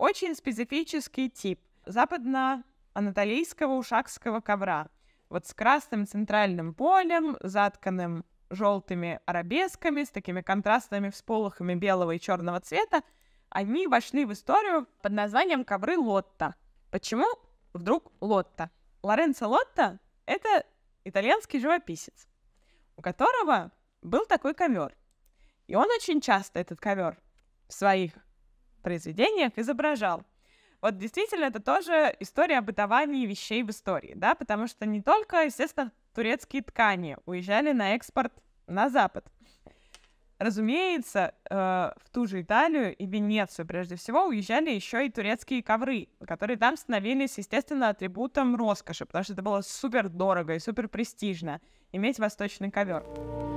Очень специфический тип западно-анатолийского ушакского ковра. Вот с красным центральным полем, затканным желтыми арабесками, с такими контрастными всполохами белого и черного цвета, они вошли в историю под названием ковры Лотта. Почему вдруг Лотта? Лоренцо Лотта — это итальянский живописец, у которого был такой ковер. И он очень часто этот ковер в своих произведениях изображал. Вот действительно, это тоже история об бытовании вещей в истории, да, потому что не только, естественно, турецкие ткани уезжали на экспорт на Запад. Разумеется, э, в ту же Италию и Венецию прежде всего уезжали еще и турецкие ковры, которые там становились, естественно, атрибутом роскоши, потому что это было супер дорого и супер престижно иметь восточный ковер.